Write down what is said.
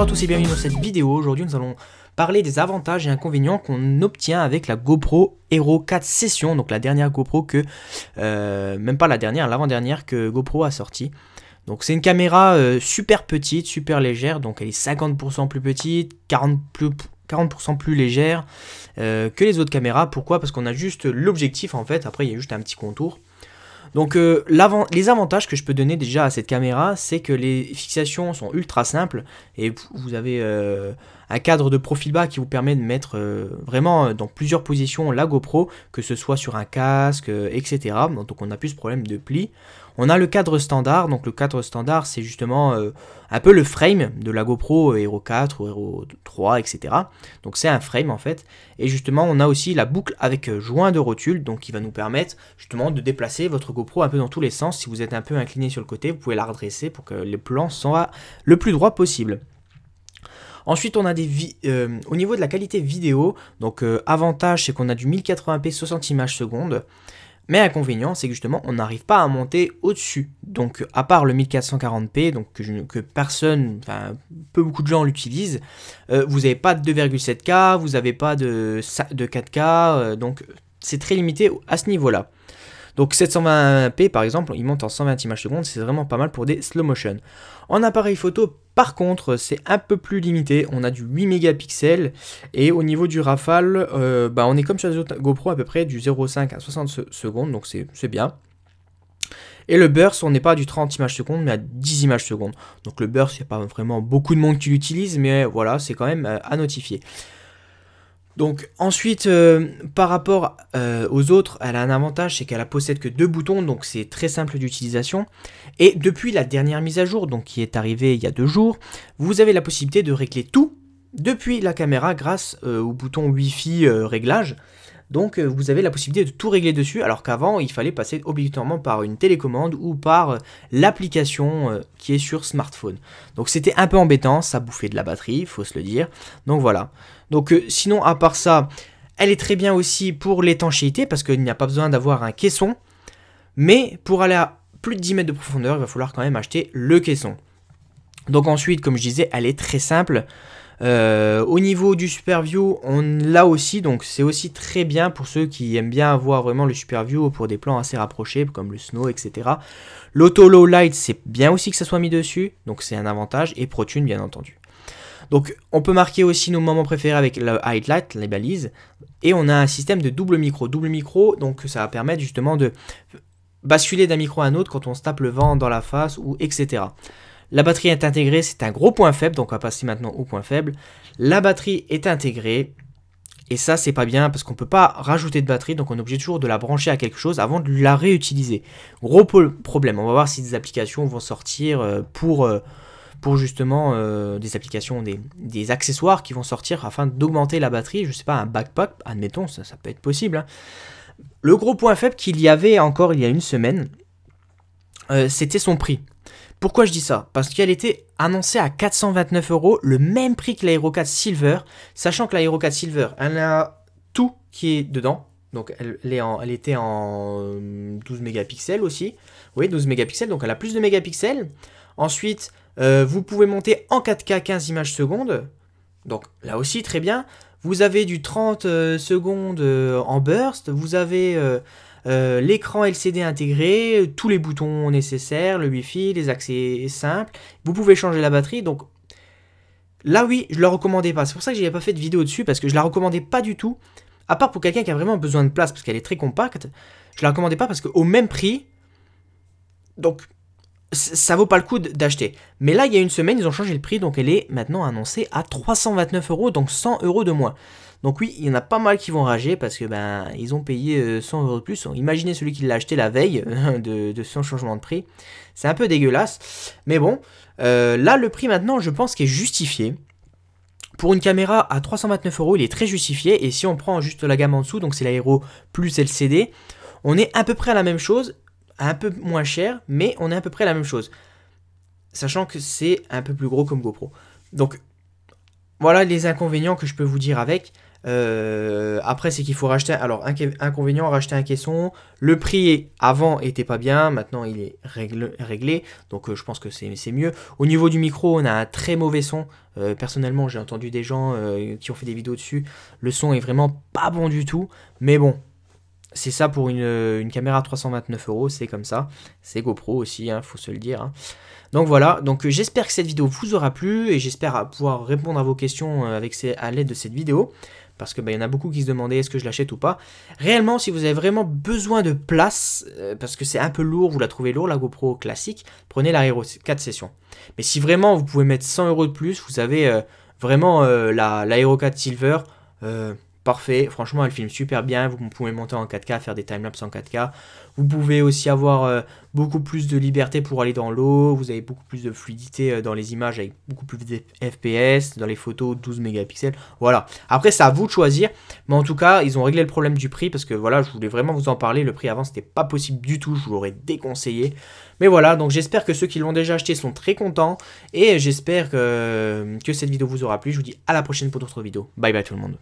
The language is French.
Bonjour à tous et bienvenue dans cette vidéo. Aujourd'hui, nous allons parler des avantages et inconvénients qu'on obtient avec la GoPro Hero 4 Session, donc la dernière GoPro que, euh, même pas la dernière, l'avant-dernière que GoPro a sorti Donc c'est une caméra euh, super petite, super légère, donc elle est 50% plus petite, 40% plus, plus légère euh, que les autres caméras. Pourquoi Parce qu'on a juste l'objectif en fait, après il y a juste un petit contour. Donc euh, les avantages que je peux donner déjà à cette caméra, c'est que les fixations sont ultra simples et vous avez... Euh, un cadre de profil bas qui vous permet de mettre euh, vraiment euh, dans plusieurs positions la GoPro, que ce soit sur un casque, euh, etc. Donc on n'a plus ce problème de pli. On a le cadre standard, donc le cadre standard c'est justement un peu le frame de la GoPro Hero 4 ou Hero 3, etc. Donc c'est un frame en fait. Et justement on a aussi la boucle avec joint de rotule, donc qui va nous permettre justement de déplacer votre GoPro un peu dans tous les sens. Si vous êtes un peu incliné sur le côté, vous pouvez la redresser pour que les plans soit le plus droit possible. Ensuite, on a des euh, au niveau de la qualité vidéo, donc euh, avantage, c'est qu'on a du 1080p 60 images seconde, Mais inconvénient, c'est que justement, on n'arrive pas à monter au-dessus. Donc, à part le 1440p, donc que, personne, enfin, peu beaucoup de gens l'utilisent, euh, vous n'avez pas de 2,7K, vous n'avez pas de, 4K, donc c'est très limité à ce niveau-là. Donc 720p par exemple, il monte en 120 images secondes, c'est vraiment pas mal pour des slow motion. En appareil photo, par contre, c'est un peu plus limité, on a du 8 mégapixels et au niveau du rafale, euh, bah, on est comme sur les autres GoPro à peu près du 0,5 à 60 secondes, donc c'est bien. Et le burst, on n'est pas du 30 images secondes, mais à 10 images secondes. Donc le burst, il n'y a pas vraiment beaucoup de monde qui l'utilise, mais voilà, c'est quand même euh, à notifier. Donc ensuite, euh, par rapport euh, aux autres, elle a un avantage, c'est qu'elle possède que deux boutons, donc c'est très simple d'utilisation. Et depuis la dernière mise à jour, donc qui est arrivée il y a deux jours, vous avez la possibilité de régler tout depuis la caméra grâce euh, au bouton Wi-Fi réglage. Donc euh, vous avez la possibilité de tout régler dessus, alors qu'avant il fallait passer obligatoirement par une télécommande ou par euh, l'application euh, qui est sur smartphone. Donc c'était un peu embêtant, ça bouffait de la batterie, faut se le dire. Donc voilà. Donc sinon à part ça, elle est très bien aussi pour l'étanchéité parce qu'il n'y a pas besoin d'avoir un caisson. Mais pour aller à plus de 10 mètres de profondeur, il va falloir quand même acheter le caisson. Donc ensuite, comme je disais, elle est très simple. Euh, au niveau du view, on l'a aussi, donc c'est aussi très bien pour ceux qui aiment bien avoir vraiment le super view pour des plans assez rapprochés, comme le snow, etc. L'auto low light, c'est bien aussi que ça soit mis dessus, donc c'est un avantage, et ProTune, bien entendu. Donc on peut marquer aussi nos moments préférés avec le highlight, les balises, et on a un système de double micro. Double micro, donc ça va permettre justement de basculer d'un micro à un autre quand on se tape le vent dans la face ou etc. La batterie est intégrée, c'est un gros point faible, donc on va passer maintenant au point faible. La batterie est intégrée, et ça c'est pas bien parce qu'on ne peut pas rajouter de batterie, donc on est obligé toujours de la brancher à quelque chose avant de la réutiliser. Gros problème, on va voir si des applications vont sortir euh, pour euh, pour justement euh, des applications, des, accessoires qui vont sortir afin d'augmenter la batterie. Je sais pas, un backpack, admettons, ça, peut être possible. Hein. Le gros point faible qu'il y avait encore il y a une semaine, c'était son prix. Pourquoi je dis ça Parce qu'elle était annoncée à 429 euros, le même prix que l'Aero 4 Silver, sachant que l'Aero 4 Silver, elle a tout qui est dedans. Donc elle, était en 12 euh, mégapixels aussi. Oui, 12 mégapixels, donc elle a plus de mégapixels. Ensuite, euh, vous pouvez monter en 4K 15 images secondes. Donc là aussi, très bien. Vous avez du 30 euh, secondes en burst. Vous avez euh, l'écran LCD intégré, tous les boutons nécessaires, le Wi-Fi, les accès simples. Vous pouvez changer la batterie, donc là oui, je la recommandais pas. C'est pour ça que j'avais pas fait de vidéo dessus parce que je la recommandais pas du tout. À part pour quelqu'un qui a vraiment besoin de place parce qu'elle est très compacte, je la recommandais pas parce qu'au même prix, donc ça vaut pas le coup d'acheter. Mais là, il y a une semaine, ils ont changé le prix, donc elle est maintenant annoncée à 329 euros, donc 100 euros de moins. Donc oui, il y en a pas mal qui vont rager parce que ben ils ont payé 100 euh, euros de plus. Imaginez celui qui l'a acheté la veille de, son changement de prix. C'est un peu dégueulasse. Mais bon, euh, là le prix maintenant je pense qu'il est justifié. Pour une caméra à 329 euros, il est très justifié. Et si on prend juste la gamme en dessous, donc c'est l'aéro plus LCD, on est à peu près à la même chose, un peu moins cher, mais on est à peu près à la même chose. Sachant que c'est un peu plus gros comme GoPro. Donc voilà les inconvénients que je peux vous dire avec. Euh, après, c'est qu'il faut racheter. Alors, inconvénient, racheter un caisson. Le prix avant était pas bien, maintenant il est réglé. Donc, euh, je pense que c'est mieux. Au niveau du micro, on a un très mauvais son. Euh, personnellement, j'ai entendu des gens qui ont fait des vidéos dessus. Le son est vraiment pas bon du tout. Mais bon, c'est ça pour une, caméra à 329 euros, c'est comme ça. C'est GoPro aussi, hein, faut se le dire. Hein. Donc voilà, donc j'espère que cette vidéo vous aura plu et j'espère pouvoir répondre à vos questions avec à l'aide de cette vidéo parce qu'il ben, y en a beaucoup qui se demandaient est-ce que je l'achète ou pas. Réellement, si vous avez vraiment besoin de place, euh, parce que c'est un peu lourd, vous la trouvez lourde, la GoPro classique, prenez la Hero 4 Session. Mais si vraiment vous pouvez mettre 100 euros de plus, vous avez euh, vraiment euh, la, la, Hero 4 Silver. parfait, franchement elle filme super bien, vous pouvez monter en 4K, faire des timelapses en 4K, vous pouvez aussi avoir euh, beaucoup plus de liberté pour aller dans l'eau, vous avez beaucoup plus de fluidité euh, dans les images avec beaucoup plus de FPS, dans les photos 12 mégapixels, voilà. Après c'est à vous de choisir, mais en tout cas ils ont réglé le problème du prix parce que voilà je voulais vraiment vous en parler, le prix avant ce n'était pas possible du tout, je vous l'aurais déconseillé. Mais voilà, donc j'espère que ceux qui l'ont déjà acheté sont très contents et j'espère que cette vidéo vous aura plu, je vous dis à la prochaine pour d'autres vidéos, bye bye tout le monde.